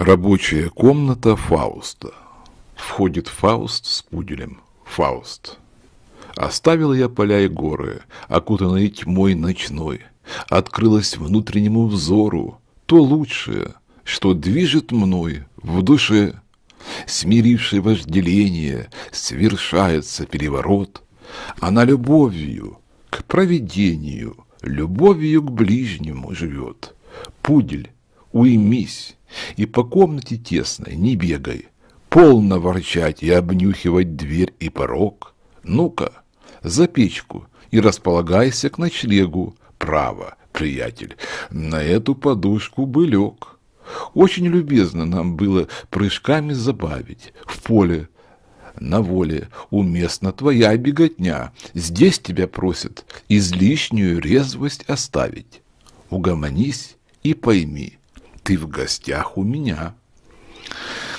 Рабочая комната Фауста. Входит Фауст с пуделем. Фауст. Оставил я поля и горы, окутанные тьмой ночной. Открылось внутреннему взору то лучшее, что движет мной в душе. Смиривший вожделение, свершается переворот. Она любовью к провидению, любовью к ближнему живет. Пудель уймись, и по комнате тесной не бегай, полно ворчать и обнюхивать дверь и порог. Ну-ка, за печку и располагайся к ночлегу, право, приятель, на эту подушку бы лег. Очень любезно нам было прыжками забавить в поле, на воле, уместна твоя беготня, здесь тебя просят излишнюю резвость оставить. Угомонись и пойми, ты в гостях у меня.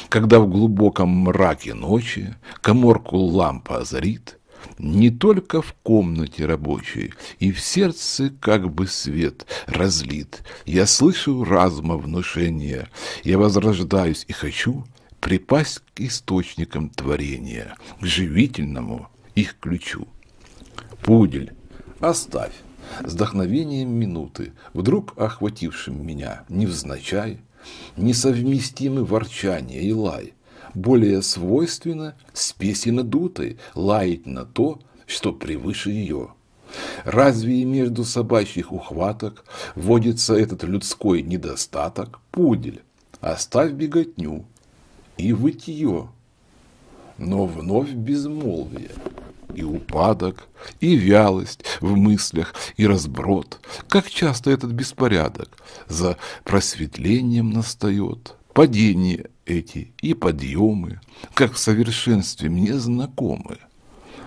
Когда в глубоком мраке ночи коморку лампа озарит, не только в комнате рабочей, и в сердце как бы свет разлит. Я слышу разума внушение, я возрождаюсь и хочу припасть к источникам творения, к живительному их ключу. Пудель, оставь с вдохновением минуты, вдруг охватившим меня, невзначай, несовместимы ворчание и лай, более свойственно спеси надутой лаять на то, что превыше ее. Разве и между собачьих ухваток водится этот людской недостаток, пудель, оставь беготню и вытье, но вновь безмолвие и упадок, и вялость в мыслях, и разброд. Как часто этот беспорядок за просветлением настает, падения эти и подъемы, как в совершенстве мне знакомы.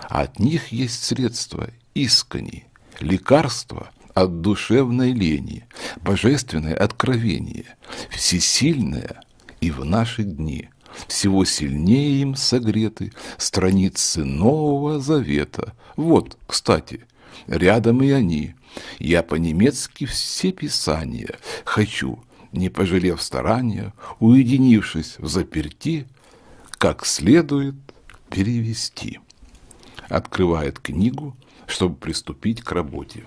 От них есть средства искони, лекарства от душевной лени, божественное откровение, всесильное и в наши дни – всего сильнее им согреты страницы Нового Завета. Вот, кстати, рядом и они. Я по-немецки все писания хочу, не пожалев старания, уединившись в заперти, как следует перевести. Открывает книгу, чтобы приступить к работе.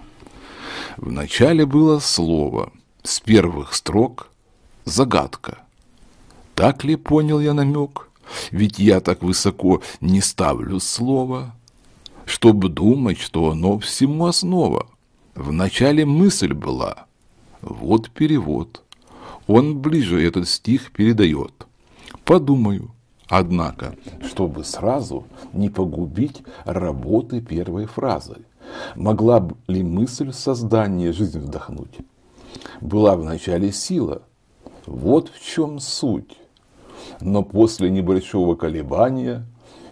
Вначале было слово, с первых строк – загадка – так ли понял я намек? Ведь я так высоко не ставлю слова, чтобы думать, что оно всему основа. Вначале мысль была. Вот перевод. Он ближе этот стих передает. Подумаю, однако, чтобы сразу не погубить работы первой фразы. Могла ли мысль создания жизнь вдохнуть? Была вначале сила. Вот в чем суть но после небольшого колебания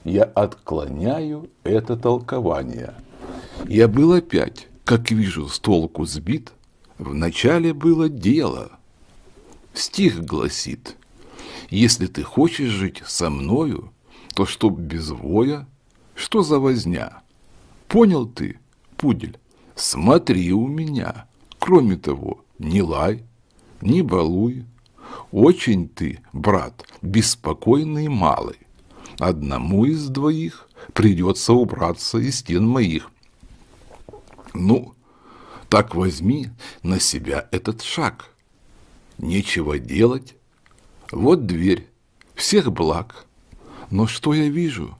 я отклоняю это толкование. Я был опять, как вижу, с толку сбит. Вначале было дело. Стих гласит, если ты хочешь жить со мною, то чтоб без воя, что за возня? Понял ты, пудель, смотри у меня. Кроме того, не лай, не балуй, очень ты, брат, беспокойный малый. Одному из двоих придется убраться из стен моих. Ну, так возьми на себя этот шаг. Нечего делать. Вот дверь. Всех благ. Но что я вижу?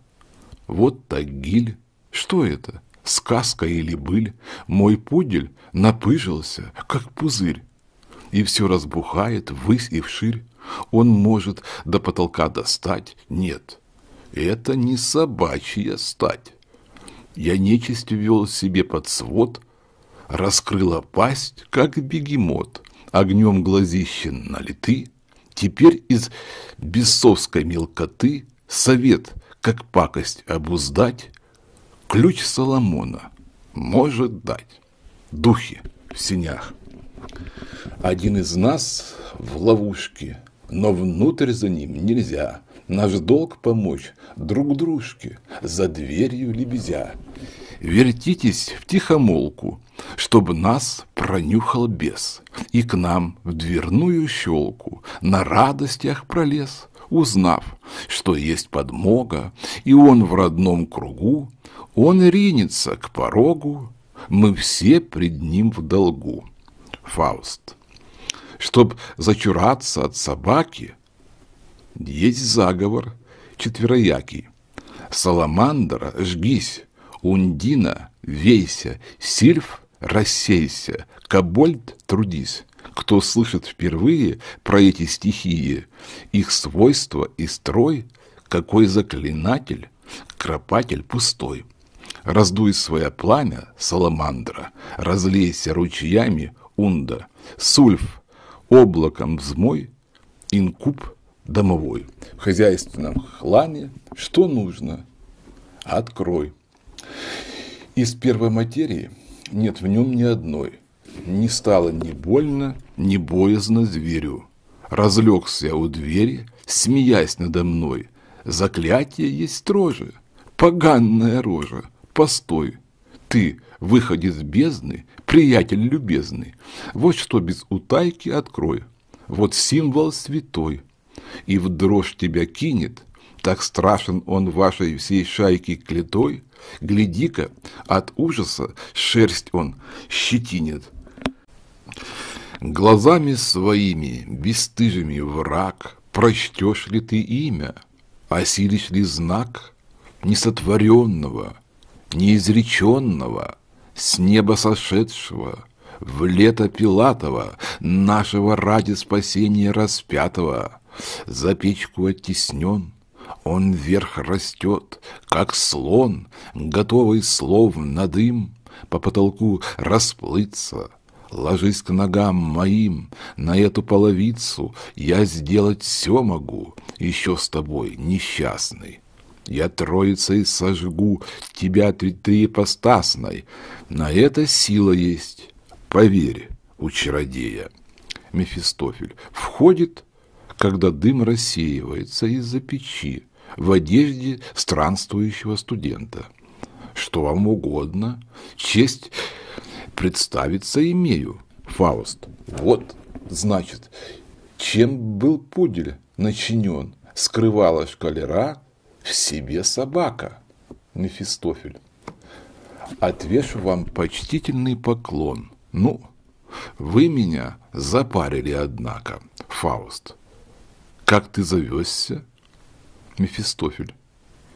Вот Тагиль. Что это? Сказка или быль? Мой пудель напыжился, как пузырь и все разбухает ввысь и вширь. Он может до потолка достать. Нет, это не собачья стать. Я нечисть ввел себе под свод, раскрыла пасть, как бегемот, огнем глазищен налиты. Теперь из бесовской мелкоты совет, как пакость обуздать, ключ Соломона может дать. Духи в синях. Один из нас в ловушке, но внутрь за ним нельзя. Наш долг помочь друг дружке, за дверью лебезя. Вертитесь в тихомолку, чтобы нас пронюхал бес, И к нам в дверную щелку на радостях пролез, Узнав, что есть подмога, и он в родном кругу, Он ринется к порогу, мы все пред ним в долгу. Фауст. Чтоб зачураться от собаки, есть заговор четвероякий. Саламандра, жгись, Ундина, вейся, Сильф, рассейся, Кобольд, трудись. Кто слышит впервые про эти стихии, их свойства и строй, какой заклинатель, кропатель пустой. Раздуй свое пламя, Саламандра, разлейся ручьями, унда, сульф облаком взмой, инкуб домовой. В хозяйственном хламе что нужно? Открой. Из первой материи нет в нем ни одной. Не стало ни больно, ни боязно зверю. Разлегся у двери, смеясь надо мной. Заклятие есть строже, поганная рожа. Постой, ты, выходец бездны, приятель любезный, вот что без утайки открой, вот символ святой, и в дрожь тебя кинет, так страшен он вашей всей шайки клетой, гляди-ка, от ужаса шерсть он щетинет. Глазами своими бесстыжими враг, прочтешь ли ты имя, осилишь ли знак несотворенного, неизреченного – с неба сошедшего, в лето Пилатова, нашего ради спасения распятого. За печку оттеснен, он вверх растет, как слон, готовый слов на дым, по потолку расплыться. Ложись к ногам моим, на эту половицу, я сделать все могу, еще с тобой, несчастный, я троицей сожгу тебя триепостасной. На это сила есть, поверь, у чародея. Мефистофель входит, когда дым рассеивается из-за печи в одежде странствующего студента. Что вам угодно, честь представиться имею. Фауст. Вот, значит, чем был пудель начинен, скрывала шкалера в себе собака, Мефистофель. Отвешу вам почтительный поклон. Ну, вы меня запарили, однако, Фауст. Как ты завесся? Мефистофель.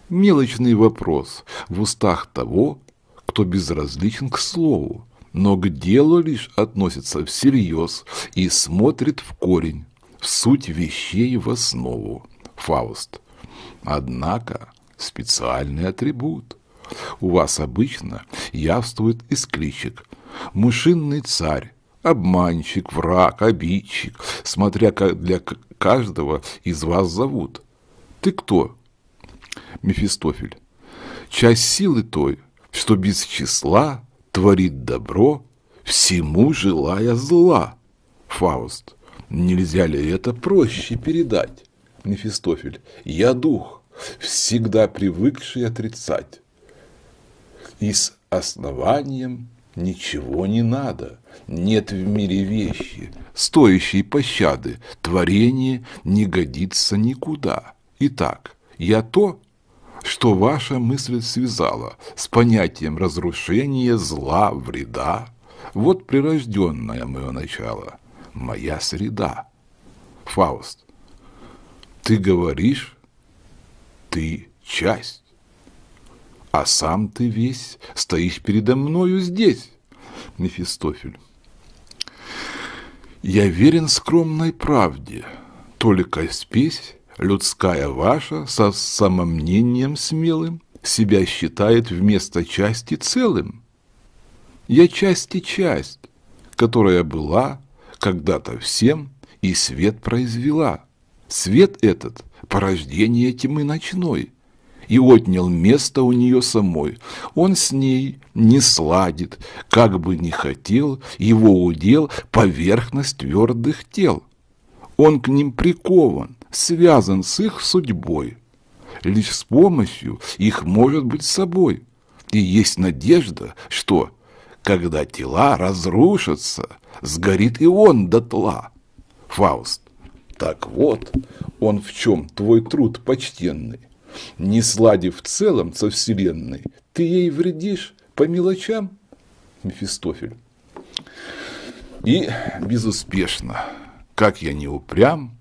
Мелочный вопрос в устах того, кто безразличен к слову, но к делу лишь относится всерьез и смотрит в корень, в суть вещей в основу. Фауст. Однако специальный атрибут. У вас обычно явствует из кличек «мышинный царь», «обманщик», «враг», «обидчик», смотря как для каждого из вас зовут. Ты кто? Мефистофель. Часть силы той, что без числа творит добро, всему желая зла. Фауст. Нельзя ли это проще передать? Мефистофель, я дух, всегда привыкший отрицать. И с основанием ничего не надо. Нет в мире вещи, стоящей пощады. Творение не годится никуда. Итак, я то, что ваша мысль связала с понятием разрушения, зла, вреда. Вот прирожденное мое начало, моя среда. Фауст. Ты говоришь, ты часть, а сам ты весь стоишь передо мною здесь, Мефистофель. Я верен скромной правде, только спесь людская ваша со самомнением смелым себя считает вместо части целым. Я часть и часть, которая была когда-то всем и свет произвела. Свет этот – порождение тьмы ночной, и отнял место у нее самой. Он с ней не сладит, как бы ни хотел, его удел – поверхность твердых тел. Он к ним прикован, связан с их судьбой. Лишь с помощью их может быть собой. И есть надежда, что, когда тела разрушатся, сгорит и он дотла. Фауст. Так вот, он в чем твой труд почтенный. Не сладив целом со Вселенной, ты ей вредишь по мелочам, Мефистофель. И безуспешно, как я не упрям,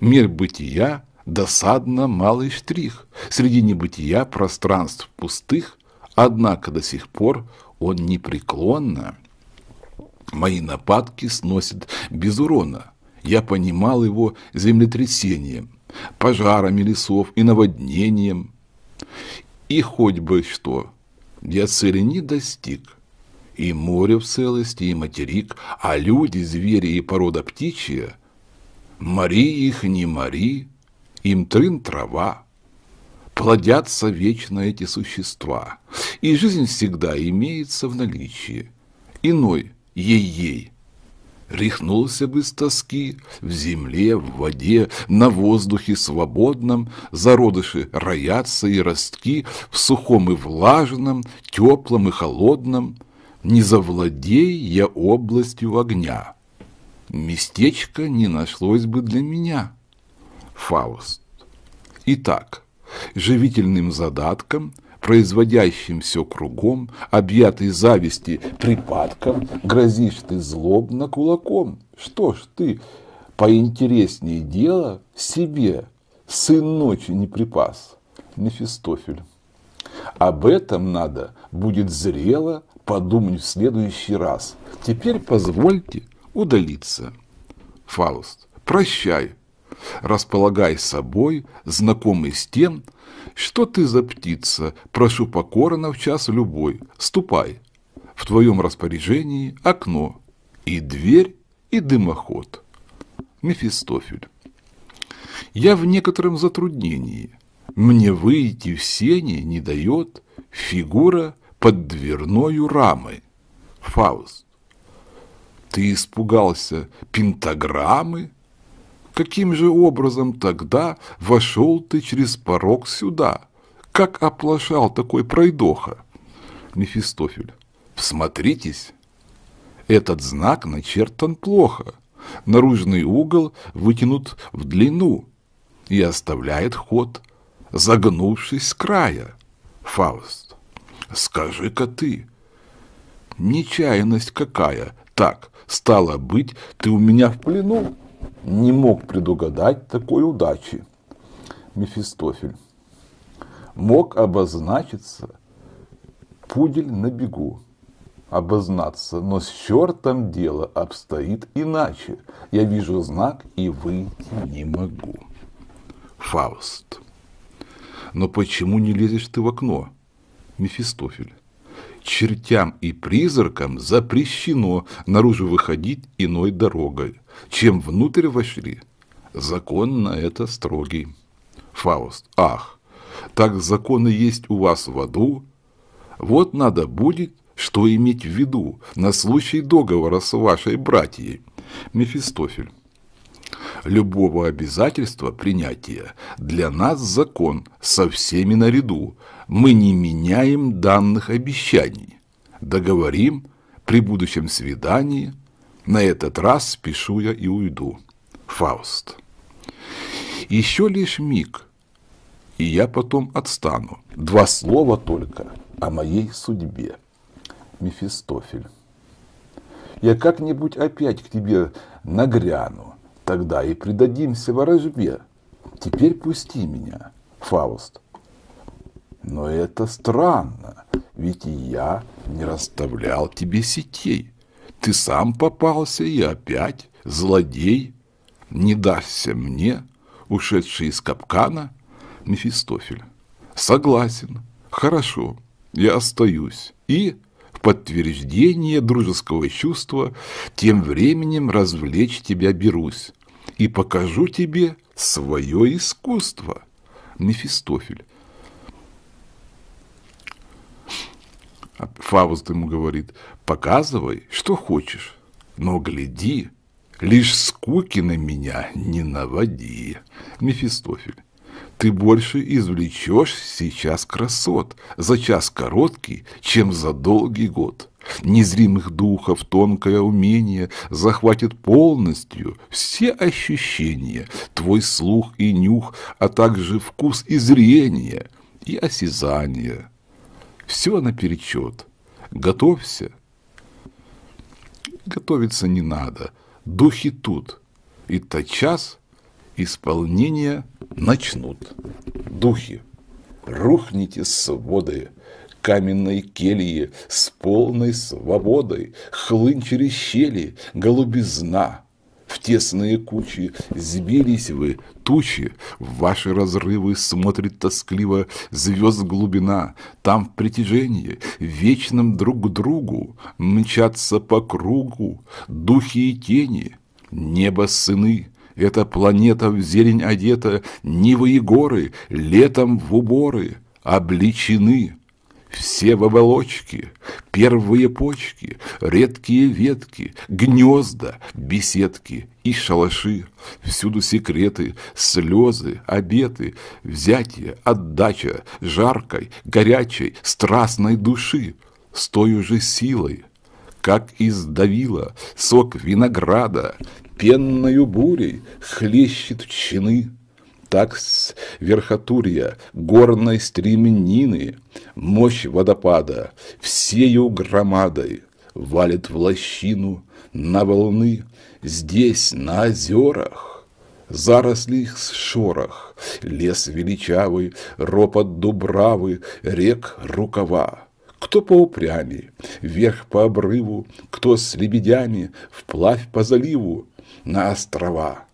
мир бытия досадно малый штрих. Среди небытия пространств пустых, однако до сих пор он непреклонно мои нападки сносит без урона. Я понимал его землетрясением, пожарами лесов и наводнением. И хоть бы что, я цели не достиг. И море в целости, и материк, а люди, звери и порода птичья, мори их, не мори, им трын трава. Плодятся вечно эти существа, и жизнь всегда имеется в наличии. Иной ей-ей рехнулся бы с тоски в земле, в воде, на воздухе свободном, зародыши роятся и ростки в сухом и влажном, теплом и холодном, не завладей я областью огня. Местечко не нашлось бы для меня. Фауст. Итак, живительным задатком – производящим все кругом, объятый зависти припадком, грозишь ты злобно кулаком. Что ж ты, поинтереснее дело себе, сын ночи не припас. Мефистофель. Об этом надо будет зрело подумать в следующий раз. Теперь позвольте удалиться. Фауст. Прощай. Располагай собой, знакомый с тем, что ты за птица? Прошу покорно в час любой. Ступай. В твоем распоряжении окно, и дверь, и дымоход. Мефистофель. Я в некотором затруднении. Мне выйти в сене не дает фигура под дверною рамой. Фауст. Ты испугался пентаграммы? каким же образом тогда вошел ты через порог сюда? Как оплошал такой пройдоха? Мефистофель. Всмотритесь, этот знак начертан плохо. Наружный угол вытянут в длину и оставляет ход, загнувшись с края. Фауст. Скажи-ка ты, нечаянность какая? Так, стало быть, ты у меня в плену не мог предугадать такой удачи, Мефистофель. Мог обозначиться пудель на бегу, обознаться, но с чертом дело обстоит иначе. Я вижу знак и выйти не могу. Фауст. Но почему не лезешь ты в окно, Мефистофель? Чертям и призракам запрещено наружу выходить иной дорогой. Чем внутрь вошли, закон на это строгий. Фауст. Ах, так законы есть у вас в аду? Вот надо будет, что иметь в виду на случай договора с вашей братьей. Мефистофель. Любого обязательства принятия для нас закон со всеми наряду. Мы не меняем данных обещаний. Договорим при будущем свидании – на этот раз спешу я и уйду. Фауст. Еще лишь миг, и я потом отстану. Два слова только о моей судьбе. Мефистофель. Я как-нибудь опять к тебе нагряну, тогда и предадимся ворожбе. Теперь пусти меня, Фауст. Но это странно, ведь и я не расставлял тебе сетей. Ты сам попался и опять, злодей, не дашься мне, ушедший из капкана, Мефистофель. Согласен, хорошо, я остаюсь. И в подтверждение дружеского чувства тем временем развлечь тебя берусь и покажу тебе свое искусство. Мефистофель. А Фауст ему говорит, показывай, что хочешь, но гляди, лишь скуки на меня не наводи. Мефистофель, ты больше извлечешь сейчас красот за час короткий, чем за долгий год. Незримых духов тонкое умение захватит полностью все ощущения, твой слух и нюх, а также вкус и зрение, и осязание, все наперечет. Готовься. Готовиться не надо. Духи тут. И тотчас исполнение начнут. Духи, рухните с воды каменной кельи с полной свободой, хлынь через щели, голубизна, в тесные кучи, сбились вы, тучи, в ваши разрывы смотрит тоскливо звезд глубина, там в притяжении, вечном друг к другу, мчатся по кругу духи и тени, небо сыны, эта планета в зелень одета, нивы и горы, летом в уборы обличены. Все в оболочке, первые почки, редкие ветки, гнезда, беседки и шалаши. Всюду секреты, слезы, обеты, взятие, отдача жаркой, горячей, страстной души с той же силой, как издавила сок винограда, пенною бурей хлещет чины так с верхотурья, горной стременины, мощь водопада всею громадой валит в лощину на волны, здесь, на озерах. Заросли их с шорох, лес величавый, ропот дубравы, рек рукава. Кто по упряме, вверх по обрыву, кто с лебедями, вплавь по заливу, на острова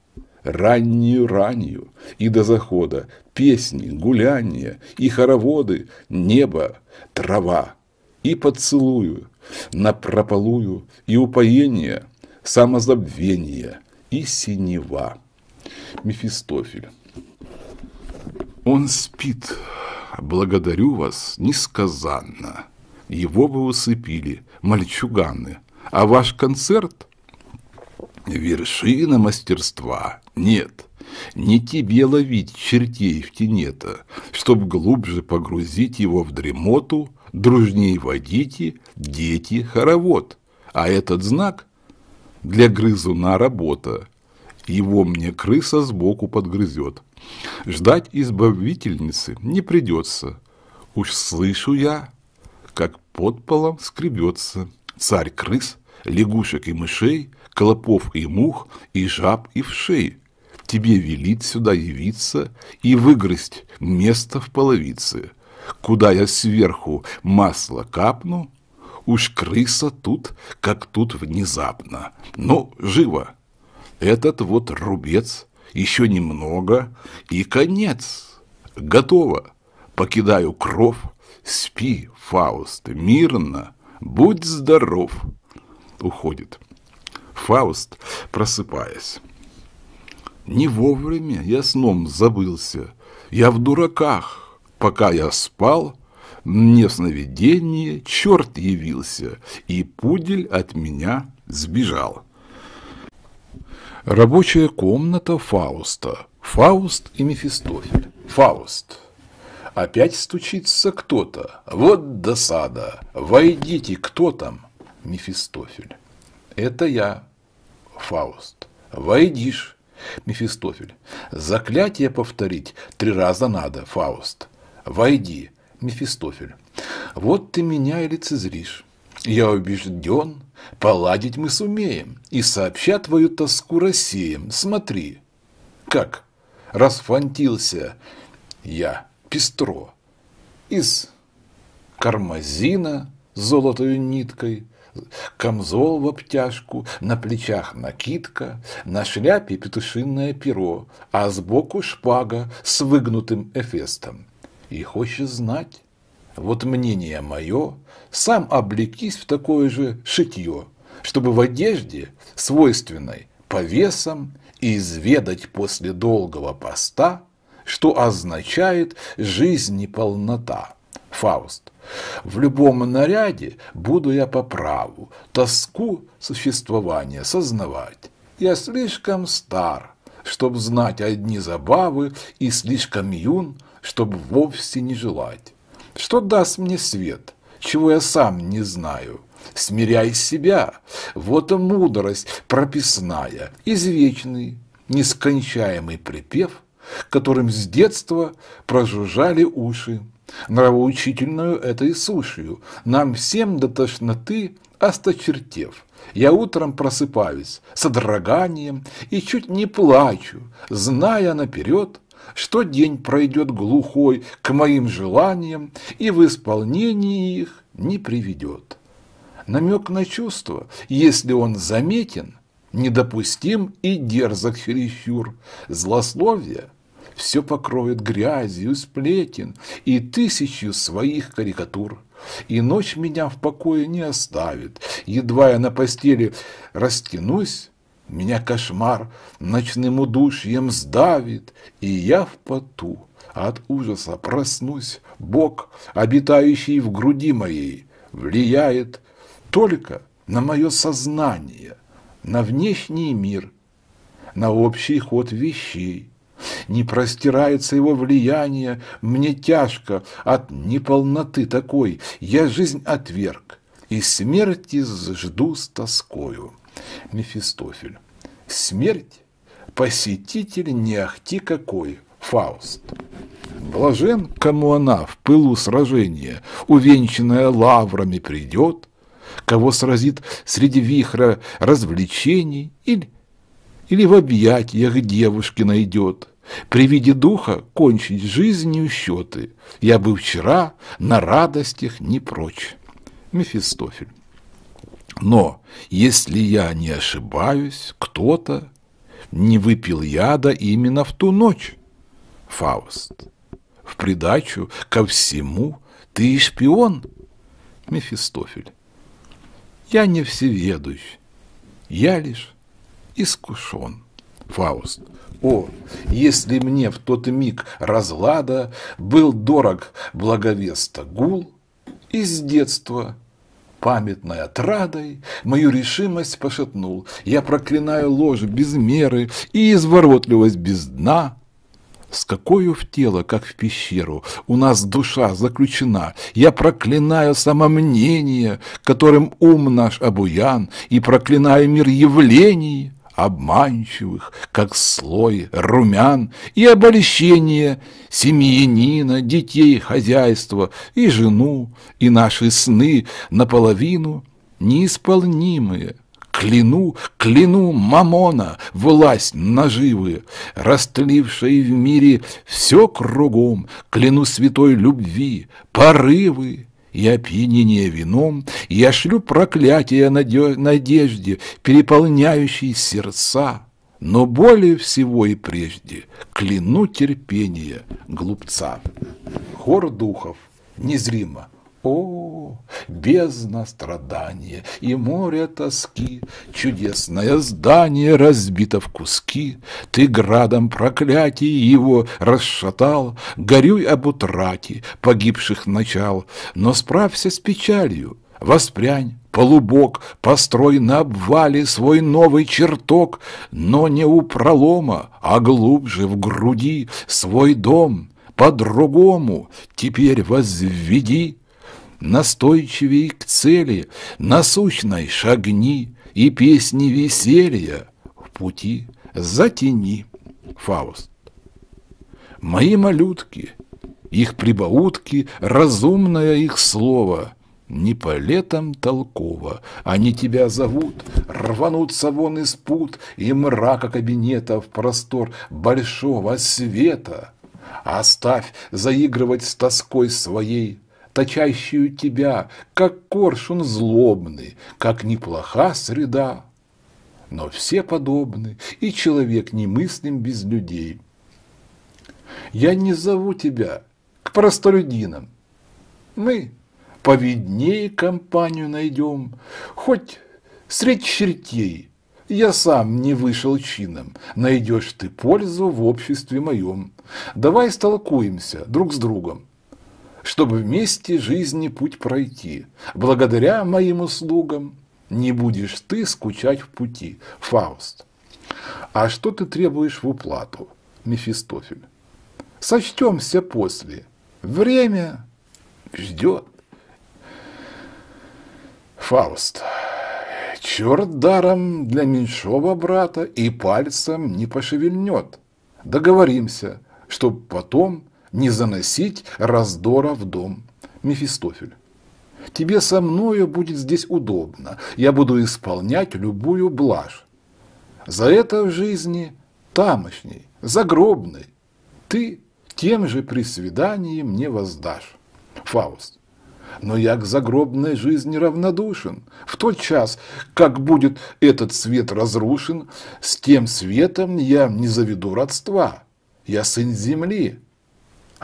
раннюю-раннюю, и до захода песни, гуляния и хороводы, небо, трава, и поцелую, на прополую и упоение, самозабвение и синева. Мефистофель. Он спит, благодарю вас несказанно. Его бы усыпили, мальчуганы, а ваш концерт – Вершина мастерства нет. Не тебе ловить чертей в тенета, чтоб глубже погрузить его в дремоту, дружней водите, дети, хоровод. А этот знак для грызуна работа. Его мне крыса сбоку подгрызет. Ждать избавительницы не придется. Уж слышу я, как под полом скребется царь крыс, лягушек и мышей – клопов и мух, и жаб и вшей. Тебе велит сюда явиться и выгрызть место в половице. Куда я сверху масло капну, уж крыса тут, как тут внезапно. Но ну, живо! Этот вот рубец, еще немного, и конец. Готово! Покидаю кров, спи, Фауст, мирно, будь здоров!» Уходит. Фауст, просыпаясь. Не вовремя я сном забылся. Я в дураках. Пока я спал, мне в сновидении черт явился, и пудель от меня сбежал. Рабочая комната Фауста. Фауст и Мефистофель. Фауст. Опять стучится кто-то. Вот досада. Войдите, кто там? Мефистофель. Это я, Фауст. Войдишь, Мефистофель. Заклятие повторить три раза надо, Фауст. Войди, Мефистофель. Вот ты меня и лицезришь. Я убежден, поладить мы сумеем, и сообща твою тоску рассеем. Смотри, как расфантился я, пестро, из кармазина золотою ниткой камзол в обтяжку, на плечах накидка, на шляпе петушиное перо, а сбоку шпага с выгнутым эфестом. И хочешь знать? Вот мнение мое, сам облекись в такое же шитье, чтобы в одежде, свойственной по весам, изведать после долгого поста, что означает жизнь неполнота. Фауст. В любом наряде буду я по праву, тоску существования сознавать. Я слишком стар, чтобы знать одни забавы, и слишком юн, чтобы вовсе не желать. Что даст мне свет, чего я сам не знаю? Смиряй себя, вот и мудрость прописная, извечный, нескончаемый припев, которым с детства прожужжали уши Нравоучительную это и слушаю. Нам всем до тошноты осточертев. Я утром просыпаюсь с одраганием и чуть не плачу, зная наперед, что день пройдет глухой к моим желаниям и в исполнении их не приведет. Намек на чувство, если он заметен, недопустим и дерзок чересчур. Злословие все покроет грязью сплетен и тысячью своих карикатур. И ночь меня в покое не оставит. Едва я на постели растянусь, меня кошмар ночным удушьем сдавит, и я в поту от ужаса проснусь. Бог, обитающий в груди моей, влияет только на мое сознание, на внешний мир, на общий ход вещей не простирается его влияние, мне тяжко от неполноты такой, я жизнь отверг, и смерти жду с тоскою. Мефистофель. Смерть – посетитель не ахти какой, Фауст. Блажен, кому она в пылу сражения, увенчанная лаврами, придет, кого сразит среди вихра развлечений или, или в объятиях девушки найдет – при виде духа кончить жизнью счеты. Я бы вчера на радостях не прочь. Мефистофель. Но, если я не ошибаюсь, кто-то не выпил яда именно в ту ночь. Фауст. В придачу ко всему ты и шпион. Мефистофель. Я не всеведущ, я лишь искушен. Фауст. О, если мне в тот миг разлада был дорог благовеста гул, и с детства памятной отрадой мою решимость пошатнул. Я проклинаю ложь без меры и изворотливость без дна. С какою в тело, как в пещеру, у нас душа заключена. Я проклинаю самомнение, которым ум наш обуян, и проклинаю мир явлений, обманчивых, как слой румян, и обольщение семьянина, детей, хозяйства, и жену, и наши сны наполовину неисполнимые. Кляну, кляну мамона, власть наживы, растлившей в мире все кругом, кляну святой любви, порывы, и опьянение вином, я шлю проклятие надежде, переполняющей сердца, но более всего и прежде кляну терпение глупца. Хор духов, незримо, о, бездна страдания и море тоски, Чудесное здание разбито в куски, Ты градом проклятий его расшатал, Горюй об утрате погибших начал, Но справься с печалью, воспрянь, полубок, Построй на обвале свой новый чертог, Но не у пролома, а глубже в груди Свой дом по-другому теперь возведи настойчивей к цели, насущной шагни и песни веселья в пути затяни. Фауст. Мои малютки, их прибаутки, разумное их слово — не по летам толково, они тебя зовут, рванутся вон из пут и мрака кабинета в простор большого света. Оставь заигрывать с тоской своей точащую тебя, как коршун злобный, как неплоха среда. Но все подобны, и человек немыслим без людей. Я не зову тебя к простолюдинам. Мы повиднее компанию найдем, хоть средь чертей. Я сам не вышел чином, найдешь ты пользу в обществе моем. Давай столкуемся друг с другом чтобы вместе жизни путь пройти. Благодаря моим услугам не будешь ты скучать в пути. Фауст. А что ты требуешь в уплату? Мефистофель. Сочтемся после. Время ждет. Фауст. Черт даром для меньшого брата и пальцем не пошевельнет. Договоримся, чтоб потом не заносить раздора в дом. Мефистофель. Тебе со мною будет здесь удобно. Я буду исполнять любую блажь. За это в жизни тамошней, загробной. Ты тем же при свидании мне воздашь. Фауст. Но я к загробной жизни равнодушен. В тот час, как будет этот свет разрушен, с тем светом я не заведу родства. Я сын земли,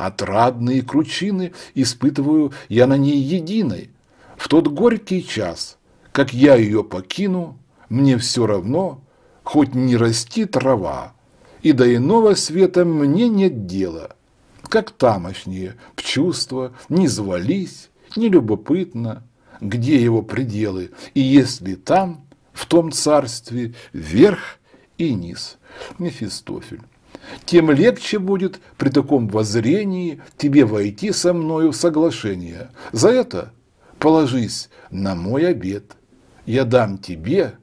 Отрадные кручины испытываю я на ней единой. В тот горький час, как я ее покину, мне все равно, хоть не расти трава, и до иного света мне нет дела. Как тамошние, в чувства не звались, не любопытно, где его пределы, и если там, в том царстве, верх и низ. Мефистофель тем легче будет при таком воззрении тебе войти со мною в соглашение. За это положись на мой обед. Я дам тебе,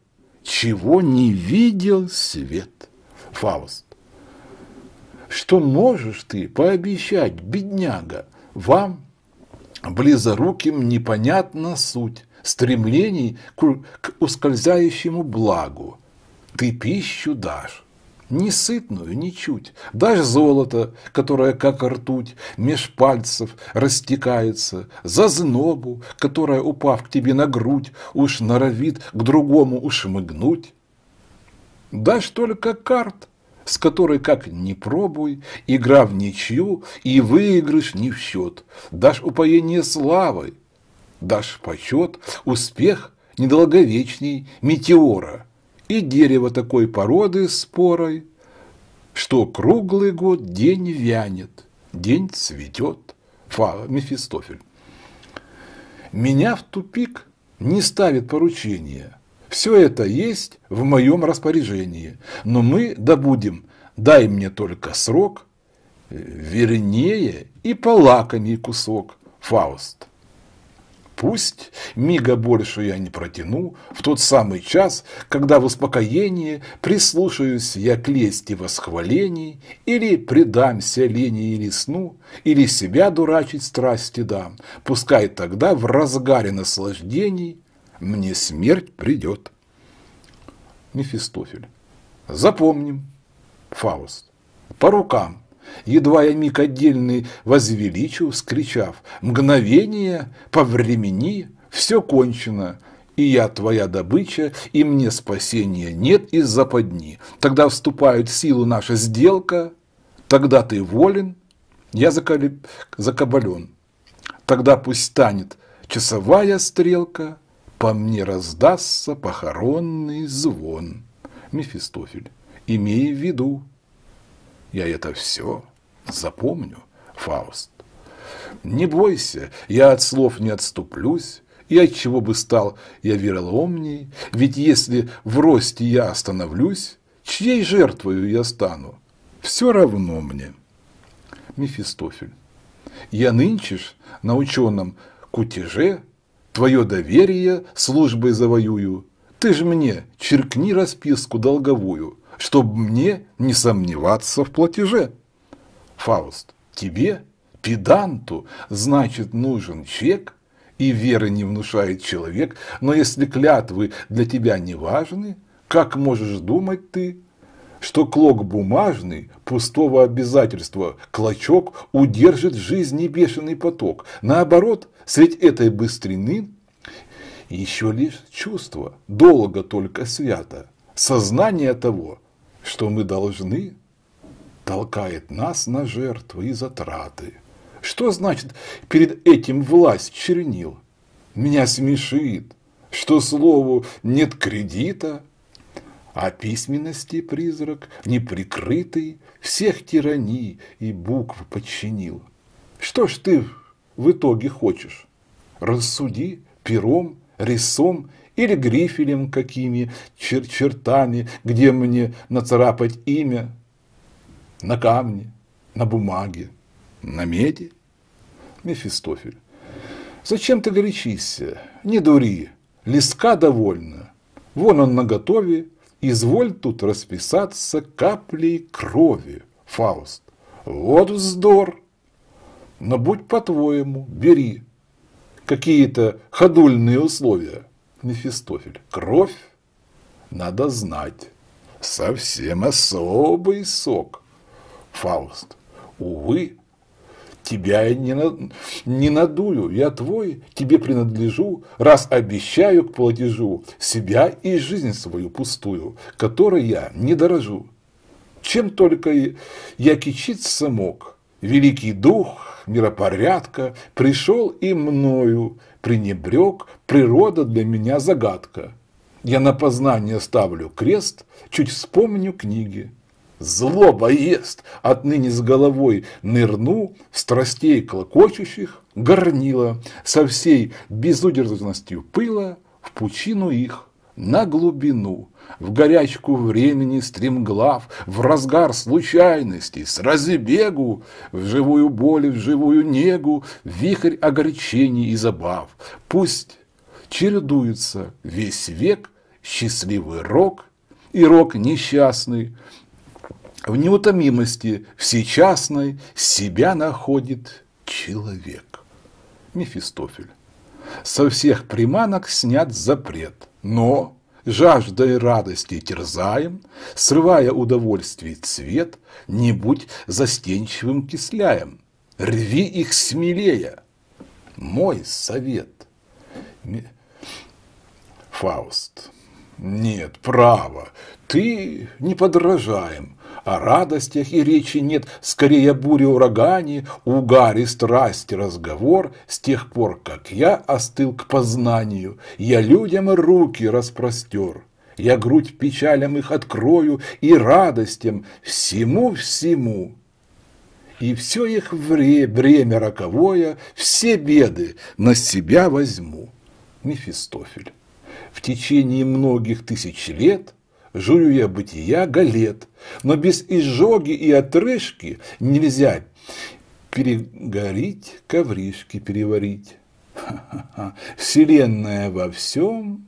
чего не видел свет. Фауст. Что можешь ты пообещать, бедняга, вам, близоруким, непонятна суть стремлений к ускользающему благу? Ты пищу дашь, не сытную ничуть. Дашь золото, которое, как ртуть, меж пальцев растекается, за знобу, которая, упав к тебе на грудь, уж норовит к другому ушмыгнуть. Дашь только карт, с которой, как не пробуй, игра в ничью и выигрыш не в счет. Дашь упоение славой, дашь почет, успех недолговечней метеора – и дерево такой породы с порой, что круглый год день вянет, день цветет. Фа, Мефистофель. Меня в тупик не ставит поручение. Все это есть в моем распоряжении, но мы добудем, дай мне только срок, э, вернее и полакомей кусок, Фауст. Пусть мига больше я не протяну в тот самый час, когда в успокоении прислушаюсь я к лести восхвалений или предамся лени или сну, или себя дурачить страсти дам, пускай тогда в разгаре наслаждений мне смерть придет. Мефистофель. Запомним. Фауст. По рукам. Едва я миг отдельный возвеличил, скричав «Мгновение! по времени, Все кончено!» и я твоя добыча, и мне спасения нет из за западни. Тогда вступает в силу наша сделка, тогда ты волен, я заколеб... закабален. Тогда пусть станет часовая стрелка, по мне раздастся похоронный звон. Мефистофель, имей в виду, я это все запомню, Фауст. Не бойся, я от слов не отступлюсь, и от чего бы стал я вероломней, ведь если в росте я остановлюсь, чьей жертвою я стану? Все равно мне. Мефистофель, я нынче ж на ученом кутеже твое доверие службой завоюю, ты же мне черкни расписку долговую, чтобы мне не сомневаться в платеже. Фауст, тебе, педанту, значит, нужен чек, и веры не внушает человек, но если клятвы для тебя не важны, как можешь думать ты, что клок бумажный, пустого обязательства, клочок удержит в жизни бешеный поток. Наоборот, средь этой быстрины еще лишь чувство, долго только свято. Сознание того, что мы должны, толкает нас на жертвы и затраты. Что значит перед этим власть чернил? Меня смешит, что слову нет кредита, а письменности призрак неприкрытый всех тираний и букв подчинил. Что ж ты в итоге хочешь? Рассуди пером рисом или грифелем какими чер чертами, где мне нацарапать имя на камне, на бумаге, на меди? Мефистофель. Зачем ты горячишься? Не дури, леска довольна. Вон он наготове, изволь тут расписаться каплей крови. Фауст. Вот вздор. Но будь по-твоему, бери какие-то ходульные условия. Мефистофель. Кровь надо знать. Совсем особый сок. Фауст. Увы, тебя я не, на... не надую, я твой, тебе принадлежу, раз обещаю к платежу себя и жизнь свою пустую, которой я не дорожу. Чем только я кичиться мог, великий дух миропорядка пришел и мною, пренебрег, природа для меня загадка. Я на познание ставлю крест, чуть вспомню книги. Злоба ест, отныне с головой нырну, страстей клокочущих, горнила, со всей безудержностью пыла в пучину их, на глубину, в горячку времени стремглав, в разгар случайностей, с разбегу, в живую боль, в живую негу, вихрь огорчений и забав. Пусть чередуется весь век счастливый рок и рок несчастный, в неутомимости всечастной себя находит человек. Мефистофель. Со всех приманок снят запрет, но жаждой радости терзаем, срывая удовольствие цвет, не будь застенчивым кисляем, рви их смелее. Мой совет. Фауст. Нет, право, ты не подражаем, о радостях и речи нет, скорее о буре урагане, угаре страсти разговор, с тех пор, как я остыл к познанию, я людям руки распростер. Я грудь печалям их открою и радостям всему-всему. И все их вре время роковое, все беды на себя возьму. Мефистофель. В течение многих тысяч лет жую я бытия галет, но без изжоги и отрыжки нельзя перегореть, ковришки переварить. Вселенная во всем,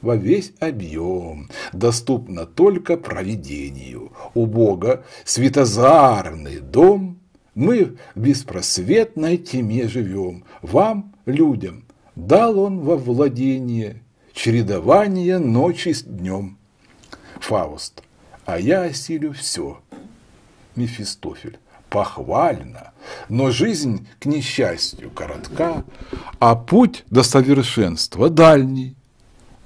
во весь объем, доступна только провидению. У Бога светозарный дом, мы в беспросветной тьме живем, вам, людям, дал он во владение чередование ночи с днем. Фауст. А я осилю все. Мефистофель. Похвально, но жизнь к несчастью коротка, а путь до совершенства дальний.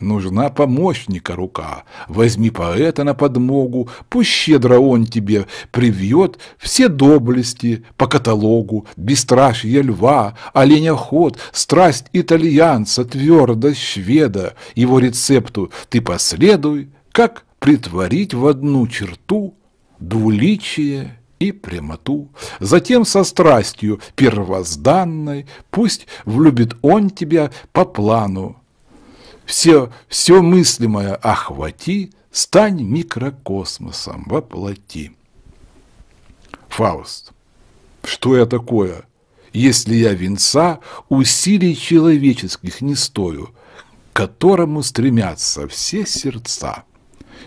Нужна помощника рука, возьми поэта на подмогу, пусть щедро он тебе привьет все доблести по каталогу, бесстрашье льва, оленяход, страсть итальянца, твердо шведа, его рецепту ты последуй, как притворить в одну черту двуличие и прямоту, затем со страстью первозданной, пусть влюбит он тебя по плану. Все, все мыслимое охвати, стань микрокосмосом, воплоти. Фауст. Что я такое, если я венца усилий человеческих не стою, к которому стремятся все сердца?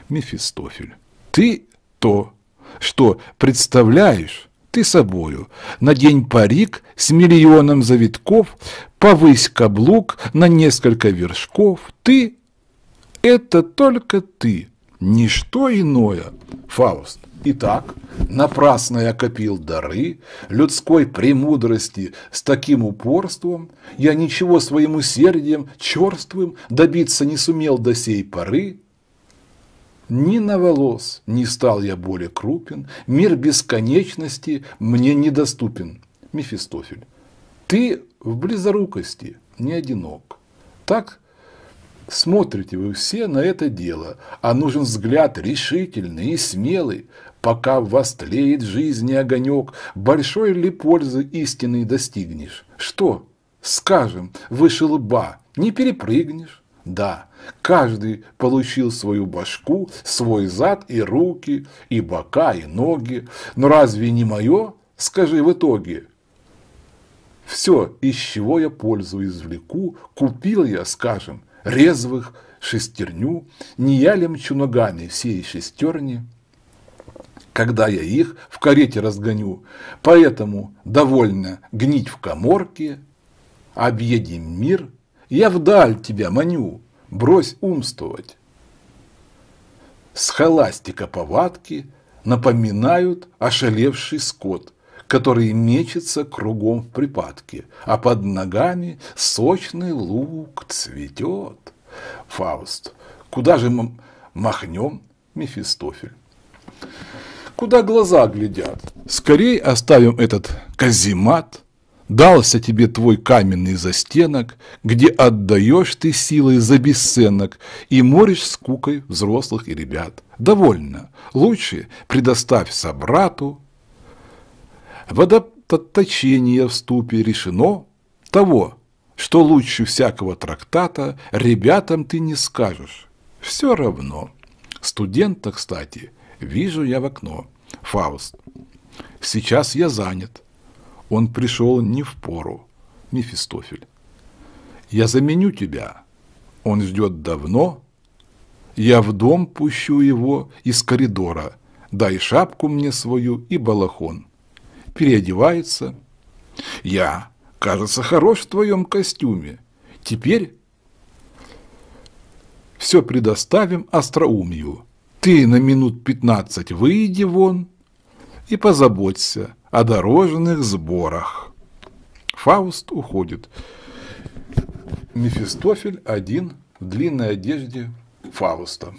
Мефистофель, ты то, что представляешь ты собою. Надень парик с миллионом завитков, повысь каблук на несколько вершков. Ты – это только ты, ничто иное. Фауст. Итак, напрасно я копил дары людской премудрости с таким упорством, я ничего своим усердием черствым добиться не сумел до сей поры, ни на волос не стал я более крупен, мир бесконечности мне недоступен. Мефистофель. Ты в близорукости не одинок. Так смотрите вы все на это дело, а нужен взгляд решительный и смелый, пока в вас тлеет жизни огонек, большой ли пользы истины достигнешь? Что, скажем, выше лба, не перепрыгнешь? Да, Каждый получил свою башку, свой зад и руки, и бока, и ноги. Но разве не мое, скажи в итоге? Все, из чего я пользу извлеку, купил я, скажем, резвых, шестерню, не я лемчу ногами всей шестерни, когда я их в карете разгоню, поэтому довольно гнить в коморке, объедем мир, я вдаль тебя маню, брось умствовать. Схоластика повадки напоминают ошалевший скот, который мечется кругом в припадке, а под ногами сочный лук цветет. Фауст, куда же мы махнем, Мефистофель? Куда глаза глядят? Скорей оставим этот каземат – Дался тебе твой каменный застенок, где отдаешь ты силой за бесценок и морешь скукой взрослых и ребят. Довольно. Лучше предоставь собрату. Водоточение в ступе решено того, что лучше всякого трактата ребятам ты не скажешь. Все равно. Студента, кстати, вижу я в окно. Фауст. Сейчас я занят. Он пришел не в пору, Мефистофель. Я заменю тебя. Он ждет давно. Я в дом пущу его из коридора. Дай шапку мне свою и балахон. Переодевается. Я, кажется, хорош в твоем костюме. Теперь все предоставим остроумию. Ты на минут пятнадцать выйди вон и позаботься, о дорожных сборах. Фауст уходит. Мефистофель один в длинной одежде Фауста.